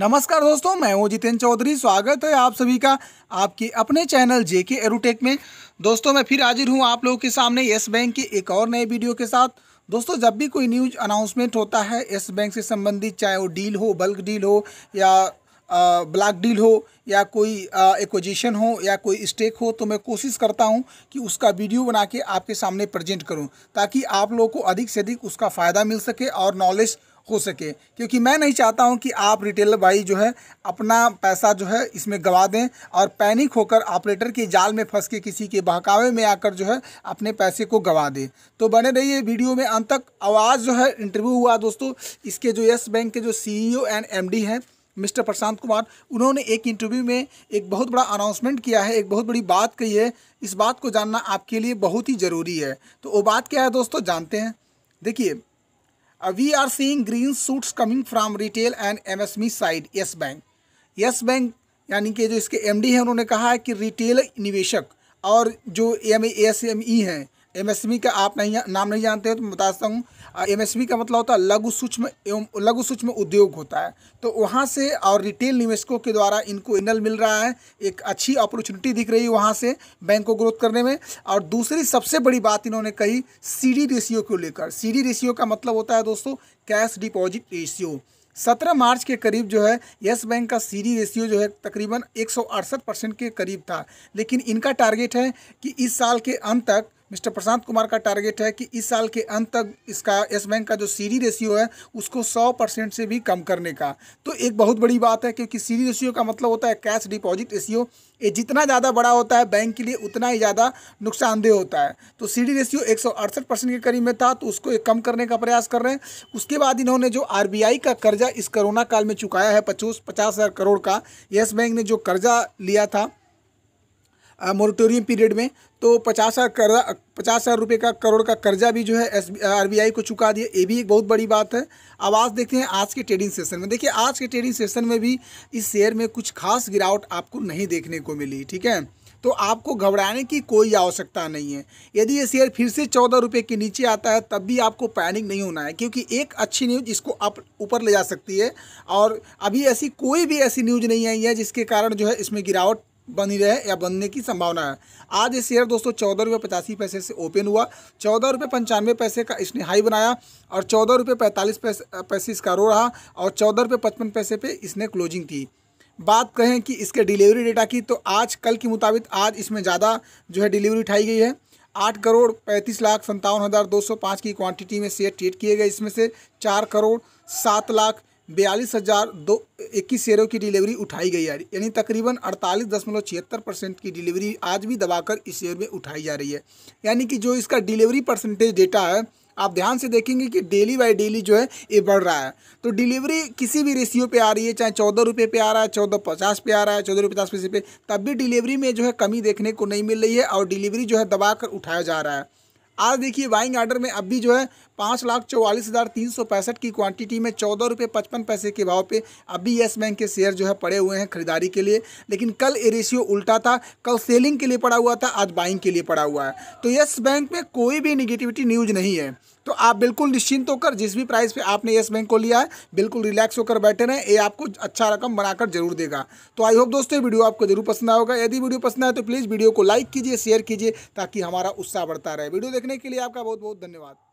नमस्कार दोस्तों मैं हूं जितेन चौधरी स्वागत है आप सभी का आपके अपने चैनल जेके एरोटेक में दोस्तों मैं फिर हाजिर हूं आप लोगों के सामने येस बैंक के एक और नए वीडियो के साथ दोस्तों जब भी कोई न्यूज अनाउंसमेंट होता है येस बैंक से संबंधित चाहे वो डील हो बल्क डील हो या ब्लैक डील हो या कोई एक्विजिशन हो या कोई स्टेक हो तो मैं कोशिश करता हूं कि उसका वीडियो बना के आपके सामने प्रेजेंट करूं ताकि आप लोगों को अधिक से अधिक उसका फ़ायदा मिल सके और नॉलेज हो सके क्योंकि मैं नहीं चाहता हूं कि आप रिटेलर भाई जो है अपना पैसा जो है इसमें गवा दें और पैनिक होकर ऑपरेटर के जाल में फंस के किसी के बहकावे में आकर जो है अपने पैसे को गवा दें तो बने रहिए वीडियो में अंत तक आवाज़ जो है इंटरव्यू हुआ दोस्तों इसके जो येस बैंक के जो सी एंड एम हैं मिस्टर प्रशांत कुमार उन्होंने एक इंटरव्यू में एक बहुत बड़ा अनाउंसमेंट किया है एक बहुत बड़ी बात कही है इस बात को जानना आपके लिए बहुत ही ज़रूरी है तो वो बात क्या है दोस्तों जानते हैं देखिए Uh, we are seeing green shoots coming from retail and MSME side. Yes Bank. Yes Bank यानी कि जो इसके एमडी हैं उन्होंने कहा है कि रिटेल निवेशक और जो एम एस एम ई हैं एमएसएमई का आप नहीं नाम नहीं जानते हो तो मैं सकता हूँ एमएसएमई का मतलब होता है लघु सूक्ष्म एवं लघु सूक्ष्म उद्योग होता है तो वहाँ से और रिटेल निवेशकों के द्वारा इनको इनल मिल रहा है एक अच्छी अपॉर्चुनिटी दिख रही है वहाँ से बैंक को ग्रोथ करने में और दूसरी सबसे बड़ी बात इन्होंने कही सी रेशियो को लेकर सी रेशियो का मतलब होता है दोस्तों कैश डिपॉजिट रेशियो सत्रह मार्च के करीब जो है येस बैंक का सीरी रेशियो जो है तकरीबन एक परसेंट के करीब था लेकिन इनका टारगेट है कि इस साल के अंत तक मिस्टर प्रशांत कुमार का टारगेट है कि इस साल के अंत तक इसका यस बैंक का जो सीरी रेशियो है उसको सौ परसेंट से भी कम करने का तो एक बहुत बड़ी बात है क्योंकि सीरी रेशियो का मतलब होता है कैश डिपॉजिट रेशियो ये जितना ज़्यादा बड़ा होता है बैंक के लिए उतना ही ज़्यादा नुकसानदेह होता है तो सी डी रेशियो एक परसेंट के करीब में था तो उसको एक कम करने का प्रयास कर रहे हैं उसके बाद इन्होंने जो आर का कर्जा इस कोरोना काल में चुकाया है पचोस पचास करोड़ का येस बैंक ने जो कर्जा लिया था मोरिटोरियम पीरियड में तो पचास हज़ार कर्जा पचास हज़ार रुपये का करोड़ का कर्जा भी जो है एस आरबीआई को चुका दिया ये भी एक बहुत बड़ी बात है अब आज देखते हैं आज के ट्रेडिंग सेशन में देखिए आज के ट्रेडिंग सेशन में भी इस शेयर में कुछ खास गिरावट आपको नहीं देखने को मिली ठीक है तो आपको घबराने की कोई आवश्यकता नहीं है यदि ये शेयर फिर से चौदह रुपये के नीचे आता है तब भी आपको पैनिक नहीं होना है क्योंकि एक अच्छी न्यूज़ इसको आप ऊपर ले जा सकती है और अभी ऐसी कोई भी ऐसी न्यूज़ नहीं आई है जिसके कारण जो है इसमें गिरावट बनी रहे या बनने की संभावना है आज ये शेयर दोस्तों चौदह रुपये पचासी पैसे से ओपन हुआ चौदह रुपये पंचानवे पैसे का इसने हाई बनाया और चौदह रुपये पैंतालीस पैसे पैसे इसका रो रहा और चौदह रुपये पचपन पैसे पे इसने क्लोजिंग की बात कहें कि इसके डिलीवरी डेटा की तो आज कल के मुताबिक आज इसमें ज़्यादा जो है डिलीवरी उठाई गई है आठ करोड़ पैंतीस लाख संतावन हज़ार दो सौ पाँच की क्वांटिटी में शेयर ट्रेड किए गए इसमें से चार करोड़ सात लाख बयालीस हज़ार दो इक्कीस शेयरों की डिलीवरी उठाई गई है यानी तकरीबन अड़तालीस दशमलव छिहत्तर परसेंट की डिलीवरी आज भी दबाकर इस शेयर में उठाई जा रही है यानी कि जो इसका डिलीवरी परसेंटेज डेटा है आप ध्यान से देखेंगे कि डेली बाय डेली जो है ये बढ़ रहा है तो डिलीवरी किसी भी रेशियो पे आ रही है चाहे चौदह रुपये पे आ रहा है चौदह पचास पे आ रहा है चौदह रुपये पचास पैसे पे तब भी डिलीवरी में जो है कमी देखने को नहीं मिल रही है और डिलीवरी जो है दबा उठाया जा रहा है आज देखिए बाइंग आर्डर में अब भी जो है पाँच लाख चौवालीस हज़ार तीन सौ पैंसठ की क्वांटिटी में चौदह रुपये पचपन पैसे के भाव पे अभी येस बैंक के शेयर जो है पड़े हुए हैं खरीदारी के लिए लेकिन कल ये रेशियो उल्टा था कल सेलिंग के लिए पड़ा हुआ था आज बाइंग के लिए पड़ा हुआ है तो येस बैंक में कोई भी निगेटिविटी न्यूज़ नहीं है तो आप बिल्कुल निश्चिंत होकर जिस भी प्राइस पे आपने येस बैंक को लिया है बिल्कुल रिलैक्स होकर बैठे रहें ये आपको अच्छा रकम बनाकर जरूर देगा तो आई होप दोस्तों वीडियो आपको जरूर पसंद आएगा यदि वीडियो पसंद आए तो प्लीज़ वीडियो को लाइक कीजिए शेयर कीजिए ताकि हमारा उत्साह बढ़ता रहे वीडियो देखने के लिए आपका बहुत बहुत धन्यवाद